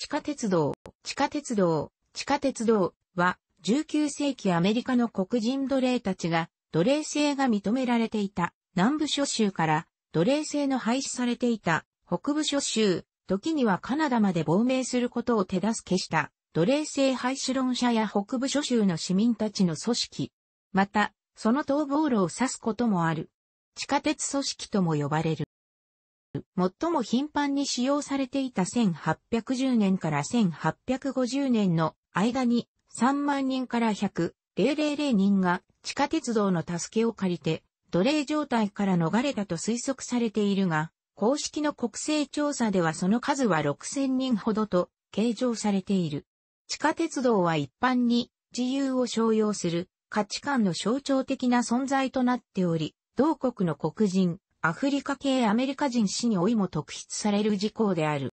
地下鉄道、地下鉄道、地下鉄道は19世紀アメリカの黒人奴隷たちが奴隷制が認められていた南部諸州から奴隷制の廃止されていた北部諸州、時にはカナダまで亡命することを手助けした奴隷制廃止論者や北部諸州の市民たちの組織。また、その逃亡路を指すこともある。地下鉄組織とも呼ばれる。最も頻繁に使用されていた1810年から1850年の間に3万人から100、000人が地下鉄道の助けを借りて奴隷状態から逃れたと推測されているが、公式の国勢調査ではその数は6000人ほどと計上されている。地下鉄道は一般に自由を商用する価値観の象徴的な存在となっており、同国の黒人、アフリカ系アメリカ人死に老いも特筆される事項である。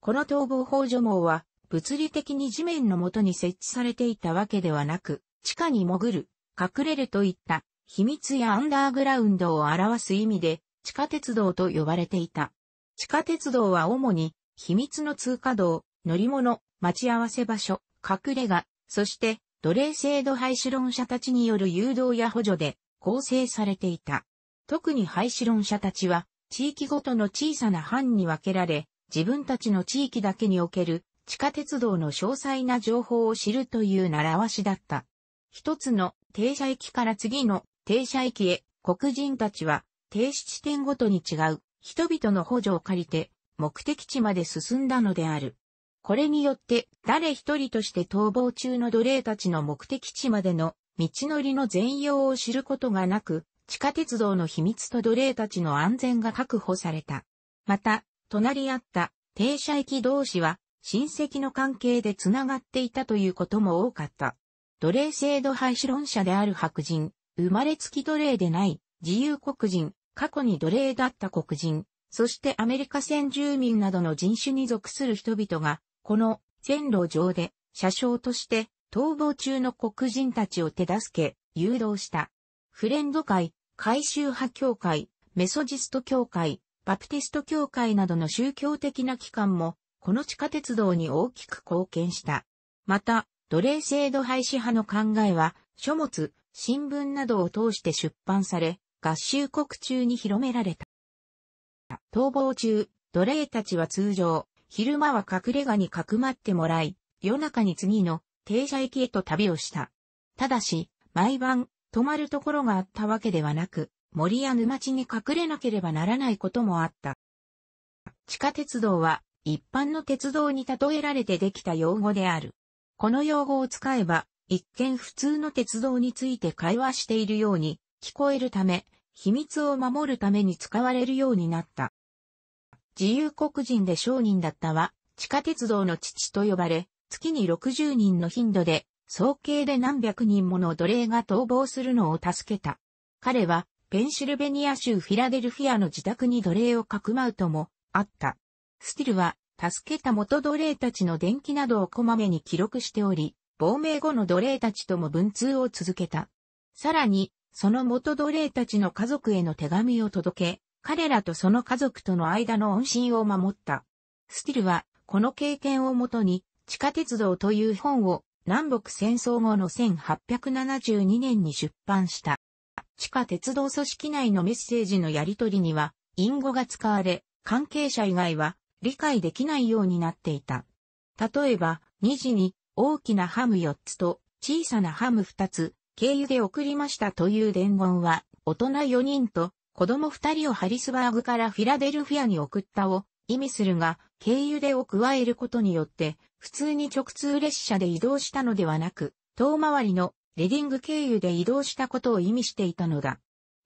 この逃亡法助網は、物理的に地面の元に設置されていたわけではなく、地下に潜る、隠れるといった秘密やアンダーグラウンドを表す意味で、地下鉄道と呼ばれていた。地下鉄道は主に、秘密の通過道、乗り物、待ち合わせ場所、隠れ家、そして、奴隷制度廃止論者たちによる誘導や補助で構成されていた。特に廃止論者たちは、地域ごとの小さな班に分けられ、自分たちの地域だけにおける地下鉄道の詳細な情報を知るという習わしだった。一つの停車駅から次の停車駅へ黒人たちは停止地点ごとに違う人々の補助を借りて目的地まで進んだのである。これによって誰一人として逃亡中の奴隷たちの目的地までの道のりの全容を知ることがなく、地下鉄道の秘密と奴隷たちの安全が確保された。また、隣り合った停車駅同士は親戚の関係で繋がっていたということも多かった。奴隷制度廃止論者である白人、生まれつき奴隷でない自由黒人、過去に奴隷だった黒人、そしてアメリカ先住民などの人種に属する人々が、この線路上で車掌として逃亡中の黒人たちを手助け、誘導した。フレンド会、回収派教会、メソジスト教会、バプティスト教会などの宗教的な機関も、この地下鉄道に大きく貢献した。また、奴隷制度廃止派の考えは、書物、新聞などを通して出版され、合衆国中に広められた。逃亡中、奴隷たちは通常、昼間は隠れ家にかくまってもらい、夜中に次の停車駅へと旅をした。ただし、毎晩泊まるところがあったわけではなく、森や沼地に隠れなければならないこともあった。地下鉄道は一般の鉄道に例えられてできた用語である。この用語を使えば、一見普通の鉄道について会話しているように聞こえるため、秘密を守るために使われるようになった。自由黒人で商人だったは、地下鉄道の父と呼ばれ、月に60人の頻度で総計で何百人もの奴隷が逃亡するのを助けた。彼は、ペンシルベニア州フィラデルフィアの自宅に奴隷をかくまうとも、あった。スティルは、助けた元奴隷たちの伝記などをこまめに記録しており、亡命後の奴隷たちとも文通を続けた。さらに、その元奴隷たちの家族への手紙を届け、彼らとその家族との間の恩信を守った。スティルは、この経験をもとに、地下鉄道という本を南北戦争後の1872年に出版した。地下鉄道組織内のメッセージのやり取りには、隠語が使われ、関係者以外は理解できないようになっていた。例えば、2時に大きなハム4つと小さなハム2つ、経由で送りましたという伝言は、大人4人と子供2人をハリスバーグからフィラデルフィアに送ったを意味するが、経由でを加えることによって、普通に直通列車で移動したのではなく、遠回りのレディング経由で移動したことを意味していたのだ。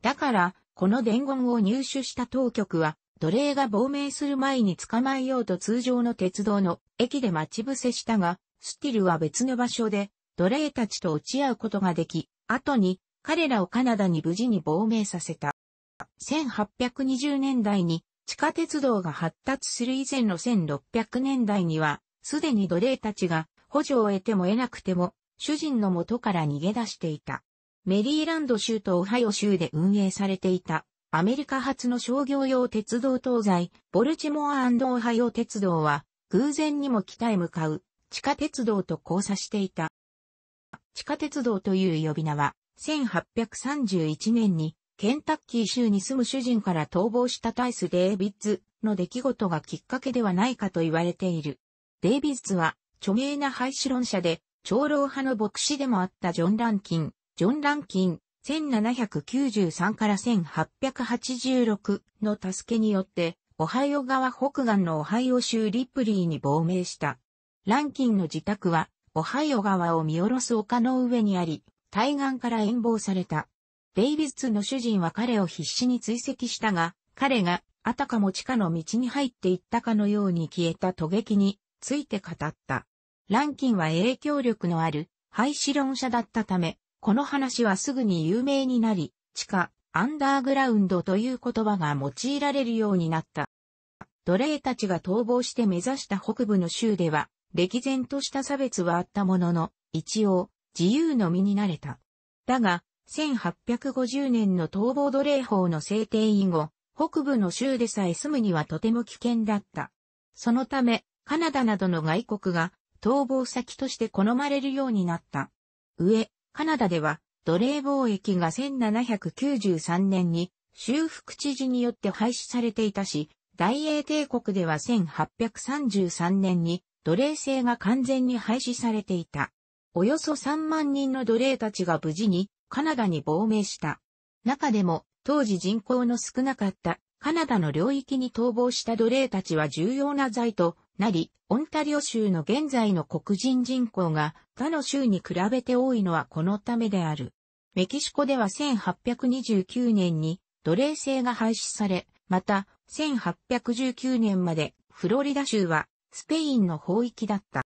だから、この伝言を入手した当局は、奴隷が亡命する前に捕まえようと通常の鉄道の駅で待ち伏せしたが、スティルは別の場所で奴隷たちと落ち合うことができ、後に彼らをカナダに無事に亡命させた。1820年代に地下鉄道が発達する以前の1600年代には、すでに奴隷たちが補助を得ても得なくても、主人の元から逃げ出していた。メリーランド州とオハイオ州で運営されていた、アメリカ発の商業用鉄道東西、ボルチモアオハイオ鉄道は、偶然にも北へ向かう、地下鉄道と交差していた。地下鉄道という呼び名は、1831年にケンタッキー州に住む主人から逃亡したタイス・デイビッツの出来事がきっかけではないかと言われている。デイビッツは著名な廃止論者で、長老派の牧師でもあったジョン・ランキン、ジョン・ランキン、1793から1886の助けによって、オハイオ川北岸のオハイオ州リップリーに亡命した。ランキンの自宅は、オハイオ川を見下ろす丘の上にあり、対岸から遠望された。デイビスツの主人は彼を必死に追跡したが、彼があたかも地下の道に入っていったかのように消えた途撃について語った。ランキンは影響力のある廃止論者だったため、この話はすぐに有名になり、地下、アンダーグラウンドという言葉が用いられるようになった。奴隷たちが逃亡して目指した北部の州では、歴然とした差別はあったものの、一応、自由の身になれた。だが、1850年の逃亡奴隷法の制定以後、北部の州でさえ住むにはとても危険だった。そのため、カナダなどの外国が逃亡先として好まれるようになった。上、カナダでは奴隷貿易が1793年に修復知事によって廃止されていたし、大英帝国では1833年に奴隷制が完全に廃止されていた。およそ3万人の奴隷たちが無事にカナダに亡命した。中でも、当時人口の少なかったカナダの領域に逃亡した奴隷たちは重要な罪となり、オンタリオ州の現在の黒人人口が他の州に比べて多いのはこのためである。メキシコでは1829年に奴隷制が廃止され、また1819年までフロリダ州はスペインの法域だった。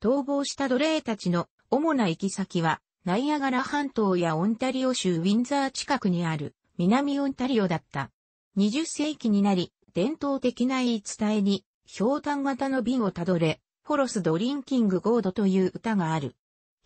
逃亡した奴隷たちの主な行き先はナイアガラ半島やオンタリオ州ウィンザー近くにある南オンタリオだった。20世紀になり、伝統的な言い伝えに、氷炭型の瓶をたどれ、フォロスドリンキングゴードという歌がある。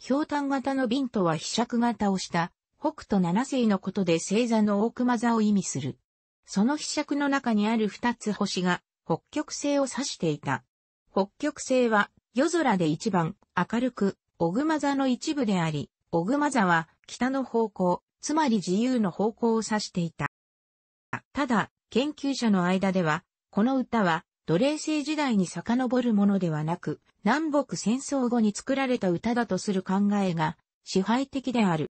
氷炭型の瓶とは被釈型をした、北斗七世のことで星座の大熊座を意味する。その被釈の中にある二つ星が、北極星を指していた。北極星は、夜空で一番、明るく、小熊座の一部であり、小熊座は北の方向、つまり自由の方向を指していた。ただ、研究者の間では、この歌は奴隷制時代に遡るものではなく、南北戦争後に作られた歌だとする考えが支配的である。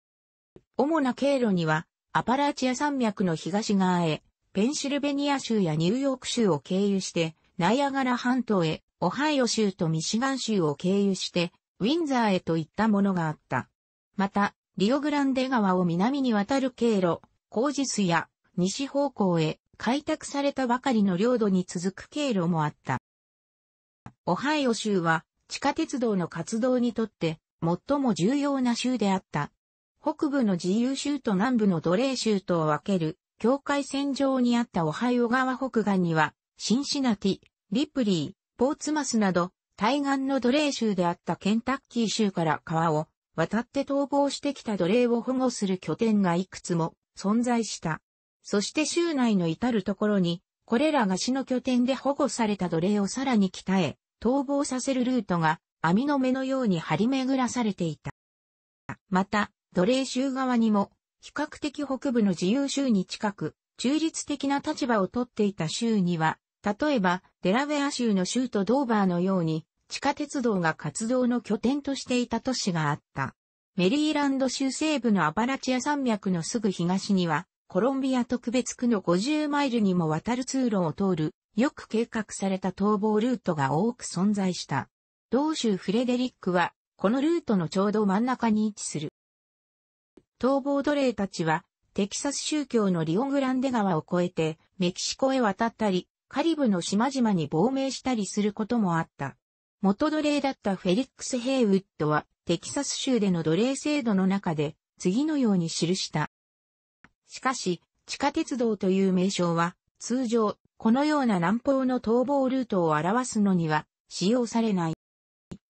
主な経路には、アパラチア山脈の東側へ、ペンシルベニア州やニューヨーク州を経由して、ナイアガラ半島へ、オハイオ州とミシガン州を経由して、ウィンザーへといったものがあった。また、リオグランデ川を南に渡る経路、工事スや西方向へ開拓されたばかりの領土に続く経路もあった。オハイオ州は地下鉄道の活動にとって最も重要な州であった。北部の自由州と南部の奴隷州とを分ける境界線上にあったオハイオ川北岸にはシンシナティ、リプリー、ポーツマスなど対岸の奴隷州であったケンタッキー州から川を渡って逃亡してきた奴隷を保護する拠点がいくつも存在した。そして州内の至るところに、これらが死の拠点で保護された奴隷をさらに鍛え、逃亡させるルートが網の目のように張り巡らされていた。また、奴隷州側にも、比較的北部の自由州に近く、中立的な立場を取っていた州には、例えば、デラウェア州の州都ドーバーのように、地下鉄道が活動の拠点としていた都市があった。メリーランド州西部のアパラチア山脈のすぐ東には、コロンビア特別区の50マイルにもわたる通路を通る、よく計画された逃亡ルートが多く存在した。同州フレデリックは、このルートのちょうど真ん中に位置する。逃亡奴隷たちは、テキサス宗教のリオングランデ川を越えて、メキシコへ渡ったり、カリブの島々に亡命したりすることもあった。元奴隷だったフェリックス・ヘイウッドは、テキサス州での奴隷制度の中で、次のように記した。しかし、地下鉄道という名称は、通常、このような南方の逃亡ルートを表すのには、使用されない。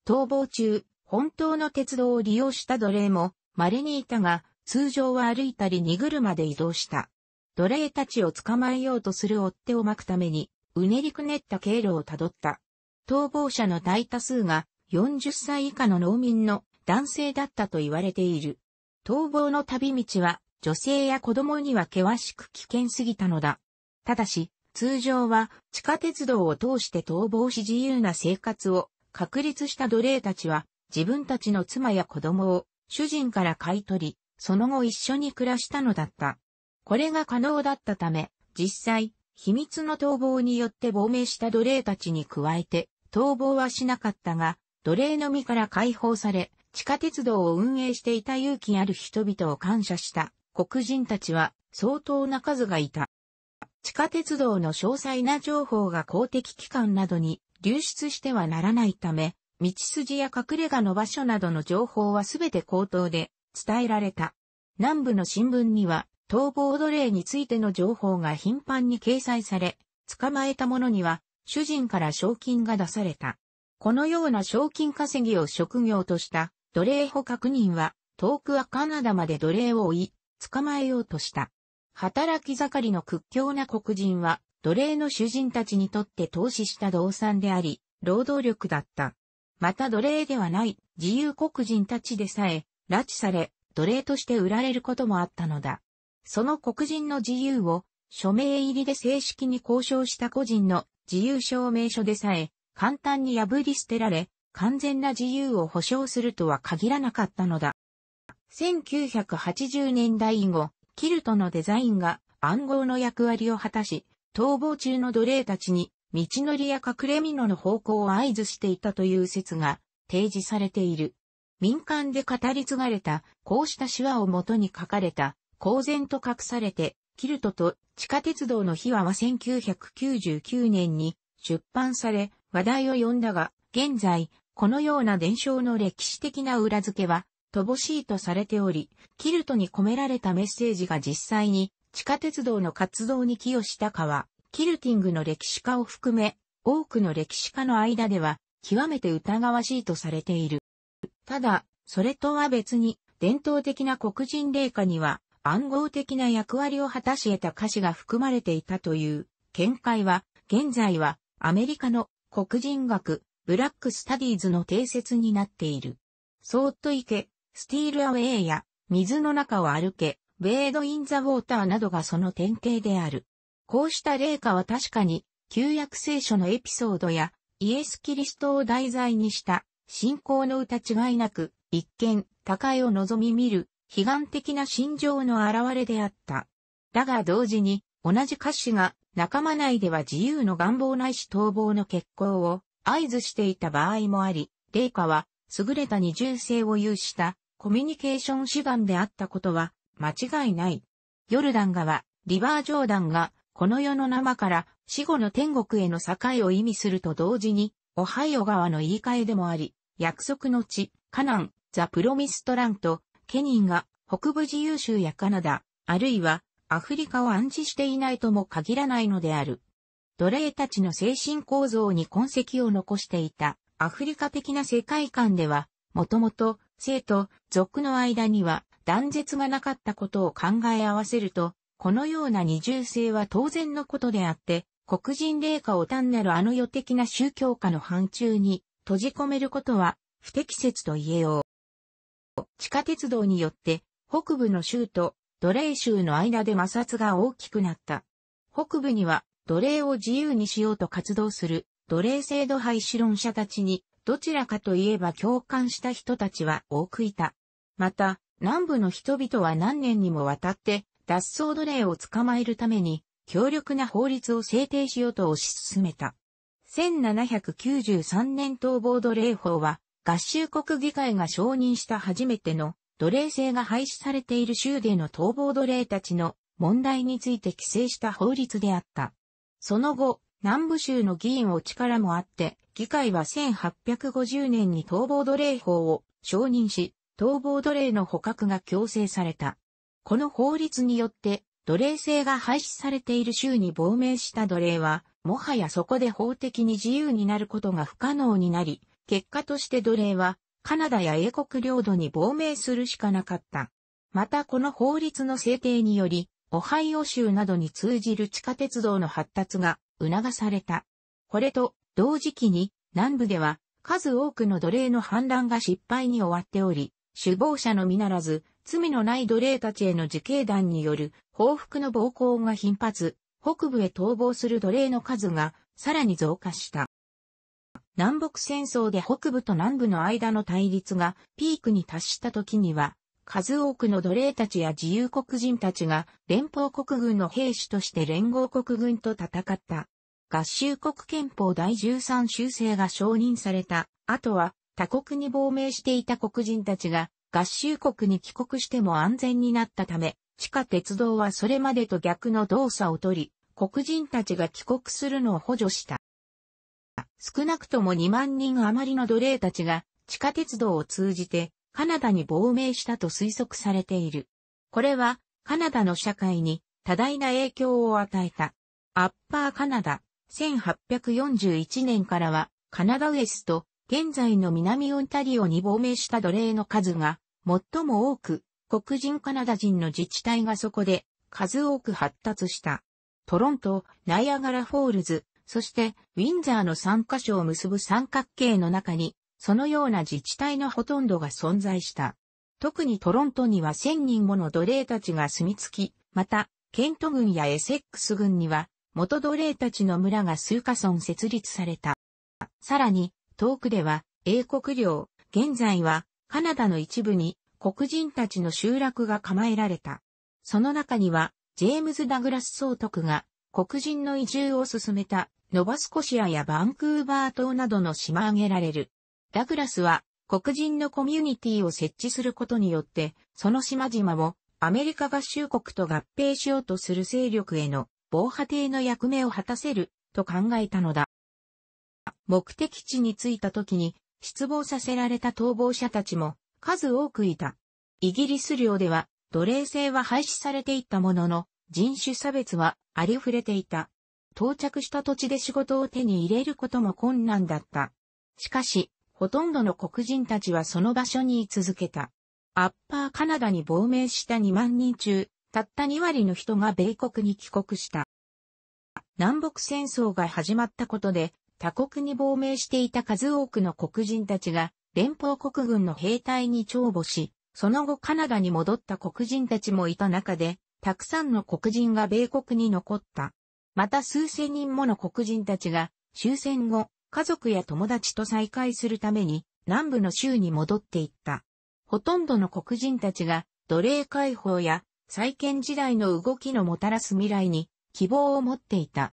逃亡中、本当の鉄道を利用した奴隷も、稀にいたが、通常は歩いたり荷車で移動した。奴隷たちを捕まえようとする追っ手を巻くために、うねりくねった経路をたどった。逃亡者の大多数が40歳以下の農民の男性だったと言われている。逃亡の旅道は女性や子供には険しく危険すぎたのだ。ただし、通常は地下鉄道を通して逃亡し自由な生活を確立した奴隷たちは自分たちの妻や子供を主人から買い取り、その後一緒に暮らしたのだった。これが可能だったため、実際、秘密の逃亡によって亡命した奴隷たちに加えて、逃亡はしなかったが、奴隷の身から解放され、地下鉄道を運営していた勇気ある人々を感謝した黒人たちは相当な数がいた。地下鉄道の詳細な情報が公的機関などに流出してはならないため、道筋や隠れ家の場所などの情報はすべて口頭で伝えられた。南部の新聞には逃亡奴隷についての情報が頻繁に掲載され、捕まえた者には主人から賞金が出された。このような賞金稼ぎを職業とした奴隷捕確人は遠くはカナダまで奴隷を追い、捕まえようとした。働き盛りの屈強な黒人は奴隷の主人たちにとって投資した動産であり、労働力だった。また奴隷ではない自由黒人たちでさえ、拉致され、奴隷として売られることもあったのだ。その黒人の自由を署名入りで正式に交渉した個人の自由証明書でさえ簡単に破り捨てられ、完全な自由を保障するとは限らなかったのだ。1980年代以後、キルトのデザインが暗号の役割を果たし、逃亡中の奴隷たちに道のりや隠れ身の方向を合図していたという説が提示されている。民間で語り継がれたこうした手話をもとに書かれた公然と隠されて、キルトと地下鉄道の秘話は1999年に出版され、話題を呼んだが、現在、このような伝承の歴史的な裏付けは、乏しいとされており、キルトに込められたメッセージが実際に地下鉄道の活動に寄与したかは、キルティングの歴史家を含め、多くの歴史家の間では、極めて疑わしいとされている。ただ、それとは別に、伝統的な黒人霊下には、暗号的な役割を果たし得た歌詞が含まれていたという見解は、現在はアメリカの黒人学、ブラックスタディーズの定説になっている。そーっと行け、スティールアウェイや、水の中を歩け、ウェイド・イン・ザ・ウォーターなどがその典型である。こうした例歌は確かに、旧約聖書のエピソードや、イエス・キリストを題材にした、信仰の歌違いなく、一見、高いを望み見る、悲願的な心情の現れであった。だが同時に、同じ歌詞が仲間内では自由の願望ないし逃亡の結行を合図していた場合もあり、麗華は優れた二重性を有したコミュニケーション手段であったことは間違いない。ヨルダン川、リバージョーダンがこの世の生から死後の天国への境を意味すると同時に、オハイオ川の言い換えでもあり、約束の地、カナン、ザ・プロミストランとケニーが北部自由州やカナダ、あるいはアフリカを暗示していないとも限らないのである。奴隷たちの精神構造に痕跡を残していたアフリカ的な世界観では、もともと生と族の間には断絶がなかったことを考え合わせると、このような二重性は当然のことであって、黒人霊下を単なるあの世的な宗教家の範疇に閉じ込めることは不適切と言えよう。地下鉄道によって、北部の州と奴隷州の間で摩擦が大きくなった。北部には奴隷を自由にしようと活動する奴隷制度廃止論者たちに、どちらかといえば共感した人たちは多くいた。また、南部の人々は何年にもわたって脱走奴隷を捕まえるために、強力な法律を制定しようと推し進めた。1793年逃亡奴隷法は、合衆国議会が承認した初めての奴隷制が廃止されている州での逃亡奴隷たちの問題について規制した法律であった。その後、南部州の議員を力もあって、議会は1850年に逃亡奴隷法を承認し、逃亡奴隷の捕獲が強制された。この法律によって、奴隷制が廃止されている州に亡命した奴隷は、もはやそこで法的に自由になることが不可能になり、結果として奴隷は、カナダや英国領土に亡命するしかなかった。またこの法律の制定により、オハイオ州などに通じる地下鉄道の発達が促された。これと同時期に南部では数多くの奴隷の反乱が失敗に終わっており、首謀者のみならず、罪のない奴隷たちへの自警団による報復の暴行が頻発、北部へ逃亡する奴隷の数がさらに増加した。南北戦争で北部と南部の間の対立がピークに達した時には、数多くの奴隷たちや自由国人たちが連邦国軍の兵士として連合国軍と戦った。合衆国憲法第13修正が承認された。あとは他国に亡命していた黒人たちが合衆国に帰国しても安全になったため、地下鉄道はそれまでと逆の動作をとり、黒人たちが帰国するのを補助した。少なくとも2万人余りの奴隷たちが地下鉄道を通じてカナダに亡命したと推測されている。これはカナダの社会に多大な影響を与えた。アッパーカナダ、1841年からはカナダウエスト、現在の南オンタリオに亡命した奴隷の数が最も多く、黒人カナダ人の自治体がそこで数多く発達した。トロント、ナイアガラフォールズ、そして、ウィンザーの3カ所を結ぶ三角形の中に、そのような自治体のほとんどが存在した。特にトロントには1000人もの奴隷たちが住み着き、また、ケント軍やエセックス軍には、元奴隷たちの村が数カ村設立された。さらに、遠くでは、英国領、現在は、カナダの一部に、黒人たちの集落が構えられた。その中には、ジェームズ・ダグラス総督が、黒人の移住を進めたノバスコシアやバンクーバー島などの島挙げられる。ダグラスは黒人のコミュニティを設置することによって、その島々をアメリカ合衆国と合併しようとする勢力への防波堤の役目を果たせると考えたのだ。目的地に着いた時に失望させられた逃亡者たちも数多くいた。イギリス領では奴隷制は廃止されていったものの人種差別はありふれていた。到着した土地で仕事を手に入れることも困難だった。しかし、ほとんどの黒人たちはその場所に居続けた。アッパーカナダに亡命した2万人中、たった2割の人が米国に帰国した。南北戦争が始まったことで、他国に亡命していた数多くの黒人たちが、連邦国軍の兵隊に帳簿し、その後カナダに戻った黒人たちもいた中で、たくさんの黒人が米国に残った。また数千人もの黒人たちが終戦後、家族や友達と再会するために南部の州に戻っていった。ほとんどの黒人たちが奴隷解放や再建時代の動きのもたらす未来に希望を持っていた。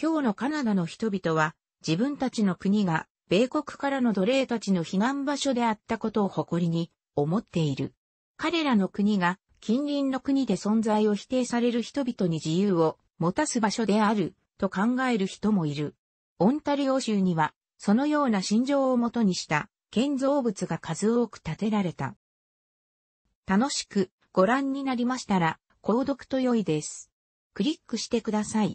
今日のカナダの人々は自分たちの国が米国からの奴隷たちの避難場所であったことを誇りに思っている。彼らの国が近隣の国で存在を否定される人々に自由を持たす場所であると考える人もいる。オンタリオ州には、そのような心情をもとにした建造物が数多く建てられた。楽しくご覧になりましたら、購読と良いです。クリックしてください。